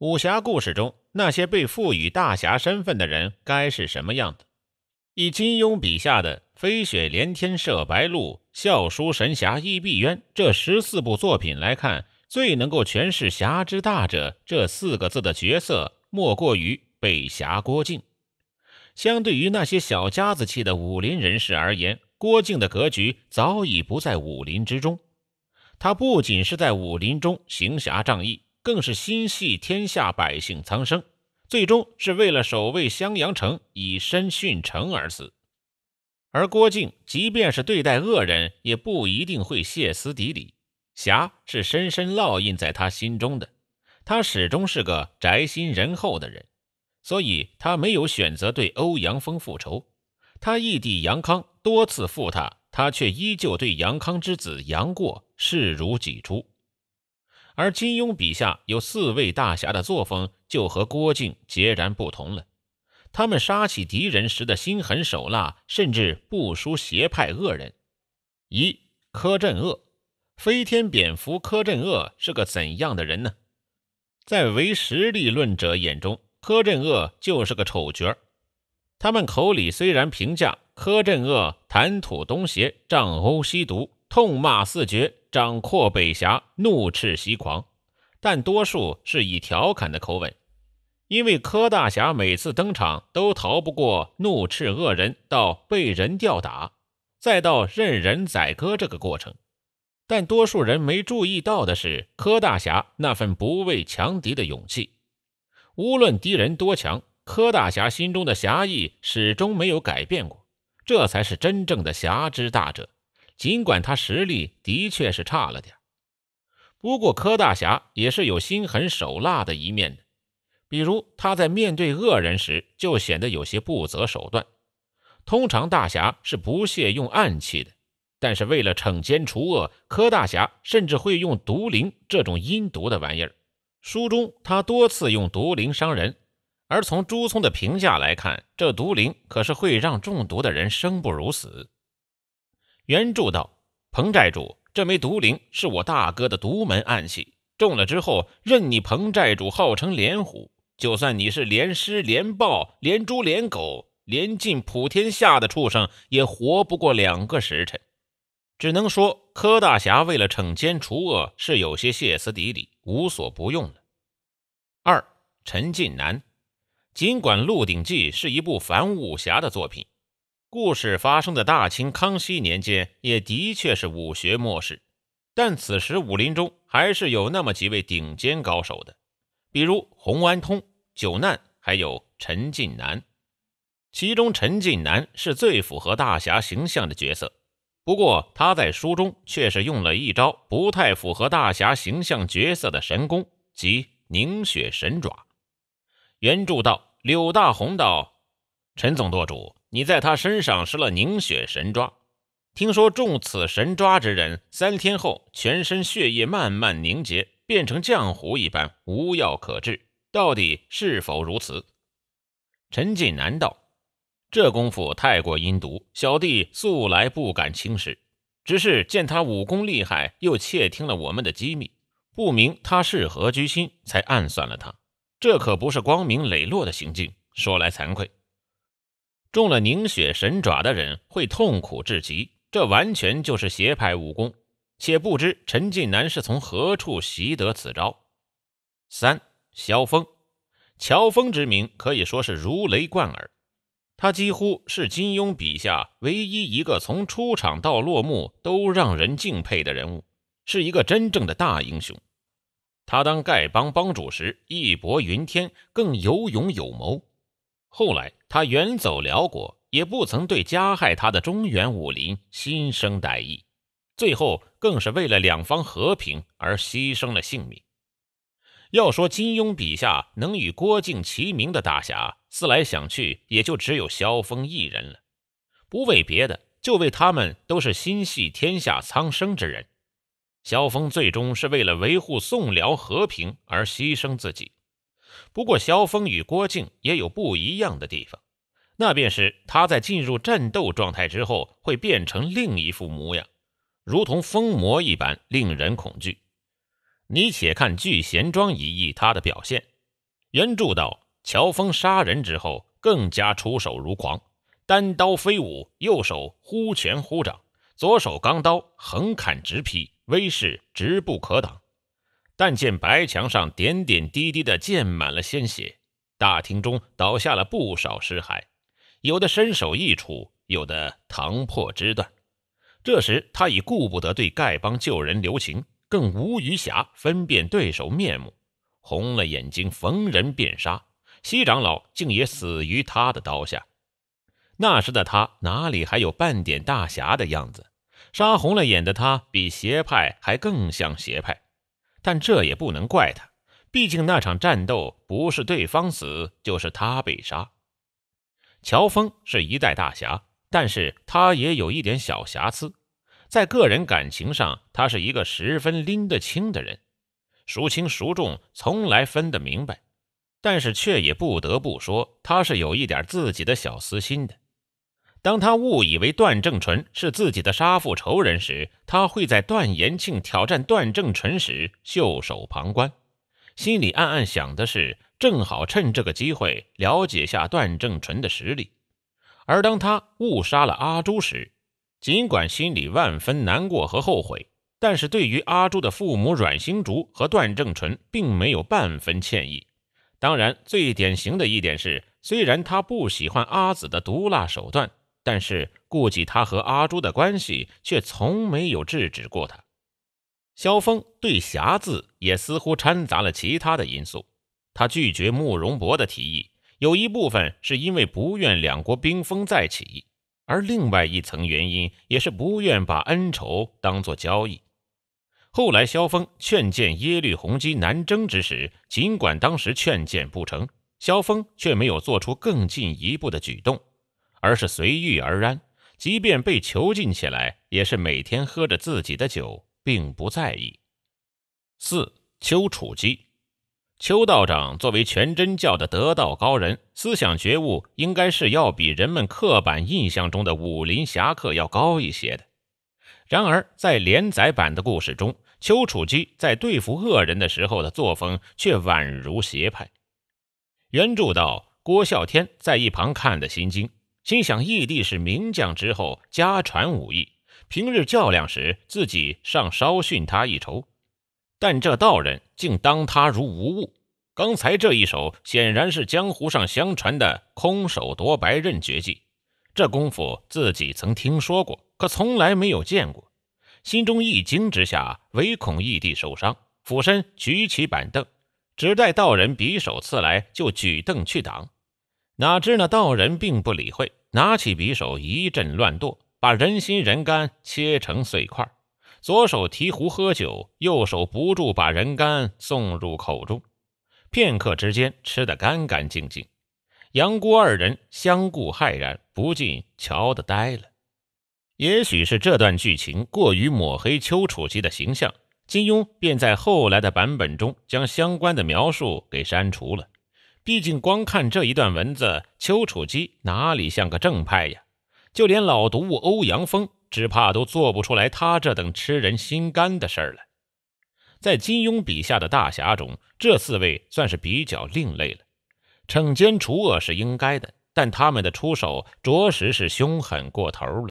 武侠故事中，那些被赋予大侠身份的人该是什么样的？以金庸笔下的《飞雪连天射白鹿，笑书神侠倚碧鸳》这十四部作品来看，最能够诠释“侠之大者”这四个字的角色，莫过于北侠郭靖。相对于那些小家子气的武林人士而言，郭靖的格局早已不在武林之中。他不仅是在武林中行侠仗义。更是心系天下百姓苍生，最终是为了守卫襄阳城，以身殉城而死。而郭靖，即便是对待恶人，也不一定会歇斯底里。侠是深深烙印在他心中的，他始终是个宅心仁厚的人，所以他没有选择对欧阳锋复仇。他义弟杨康多次负他，他却依旧对杨康之子杨过视如己出。而金庸笔下有四位大侠的作风就和郭靖截然不同了，他们杀起敌人时的心狠手辣，甚至不输邪派恶人。一、柯镇恶，飞天蝙蝠柯镇恶是个怎样的人呢？在唯实力论者眼中，柯镇恶就是个丑角。他们口里虽然评价柯镇恶谈吐东邪，仗殴西毒。痛骂四绝，掌阔北侠，怒斥西狂，但多数是以调侃的口吻，因为柯大侠每次登场都逃不过怒斥恶人到被人吊打，再到任人宰割这个过程。但多数人没注意到的是，柯大侠那份不畏强敌的勇气，无论敌人多强，柯大侠心中的侠义始终没有改变过，这才是真正的侠之大者。尽管他实力的确是差了点不过柯大侠也是有心狠手辣的一面的。比如他在面对恶人时，就显得有些不择手段。通常大侠是不屑用暗器的，但是为了惩奸除恶，柯大侠甚至会用毒灵这种阴毒的玩意儿。书中他多次用毒灵伤人，而从朱聪的评价来看，这毒灵可是会让中毒的人生不如死。原著道：“彭寨主，这枚毒灵是我大哥的独门暗器，中了之后，任你彭寨主号称连虎，就算你是连狮、连豹、连猪、连狗、连尽普天下的畜生，也活不过两个时辰。只能说，柯大侠为了惩奸除恶，是有些歇斯底里，无所不用了。”二陈近南，尽管《鹿鼎记》是一部反武侠的作品。故事发生的大清康熙年间，也的确是武学末世，但此时武林中还是有那么几位顶尖高手的，比如洪安通、九难，还有陈近南。其中陈近南是最符合大侠形象的角色，不过他在书中却是用了一招不太符合大侠形象角色的神功，即凝血神爪。原著道：柳大红道，陈总舵主。你在他身上施了凝血神抓，听说中此神抓之人，三天后全身血液慢慢凝结，变成浆糊一般，无药可治。到底是否如此？陈近南道：“这功夫太过阴毒，小弟素来不敢轻视，只是见他武功厉害，又窃听了我们的机密，不明他是何居心，才暗算了他。这可不是光明磊落的行径，说来惭愧。”中了凝血神爪的人会痛苦至极，这完全就是邪派武功。且不知陈近南是从何处习得此招。三，萧峰，乔峰之名可以说是如雷贯耳，他几乎是金庸笔下唯一一个从出场到落幕都让人敬佩的人物，是一个真正的大英雄。他当丐帮帮主时，义薄云天，更有勇有谋。后来，他远走辽国，也不曾对加害他的中原武林心生歹意。最后，更是为了两方和平而牺牲了性命。要说金庸笔下能与郭靖齐名的大侠，思来想去，也就只有萧峰一人了。不为别的，就为他们都是心系天下苍生之人。萧峰最终是为了维护宋辽和平而牺牲自己。不过，萧峰与郭靖也有不一样的地方，那便是他在进入战斗状态之后，会变成另一副模样，如同疯魔一般，令人恐惧。你且看聚贤庄一役他的表现。原著道：乔峰杀人之后，更加出手如狂，单刀飞舞，右手忽拳忽掌，左手钢刀横砍直劈，威势直不可挡。但见白墙上点点滴滴的溅满了鲜血，大厅中倒下了不少尸骸，有的身首异处，有的膛破肢断。这时他已顾不得对丐帮救人留情，更无余暇分辨对手面目，红了眼睛，逢人便杀。西长老竟也死于他的刀下。那时的他哪里还有半点大侠的样子？杀红了眼的他，比邪派还更像邪派。但这也不能怪他，毕竟那场战斗不是对方死，就是他被杀。乔峰是一代大侠，但是他也有一点小瑕疵，在个人感情上，他是一个十分拎得清的人，孰轻孰重，从来分得明白。但是却也不得不说，他是有一点自己的小私心的。当他误以为段正淳是自己的杀父仇人时，他会在段延庆挑战段正淳时袖手旁观，心里暗暗想的是，正好趁这个机会了解下段正淳的实力。而当他误杀了阿朱时，尽管心里万分难过和后悔，但是对于阿朱的父母阮星竹和段正淳，并没有半分歉意。当然，最典型的一点是，虽然他不喜欢阿紫的毒辣手段。但是顾及他和阿朱的关系，却从没有制止过他。萧峰对“侠”字也似乎掺杂了其他的因素。他拒绝慕容博的提议，有一部分是因为不愿两国兵锋再起，而另外一层原因也是不愿把恩仇当做交易。后来萧峰劝谏耶律洪基南征之时，尽管当时劝谏不成，萧峰却没有做出更进一步的举动。而是随遇而安，即便被囚禁起来，也是每天喝着自己的酒，并不在意。四丘处机，邱道长作为全真教的得道高人，思想觉悟应该是要比人们刻板印象中的武林侠客要高一些的。然而，在连载版的故事中，丘处机在对付恶人的时候的作风却宛如邪派。原著道郭啸天在一旁看得心惊。心想义弟是名将之后，家传武艺，平日较量时自己尚稍逊他一筹，但这道人竟当他如无物。刚才这一手显然是江湖上相传的“空手夺白刃”绝技，这功夫自己曾听说过，可从来没有见过。心中一惊之下，唯恐义弟受伤，俯身举起板凳，只待道人匕首刺来就举凳去挡。哪知那道人并不理会。拿起匕首一阵乱剁，把人心人肝切成碎块。左手提壶喝酒，右手不住把人肝送入口中。片刻之间，吃得干干净净。杨姑二人相顾骇然，不禁瞧得呆了。也许是这段剧情过于抹黑丘处机的形象，金庸便在后来的版本中将相关的描述给删除了。毕竟光看这一段文字，丘处机哪里像个正派呀？就连老毒物欧阳锋，只怕都做不出来他这等吃人心肝的事儿了。在金庸笔下的大侠中，这四位算是比较另类了。惩奸除恶是应该的，但他们的出手着实是凶狠过头了。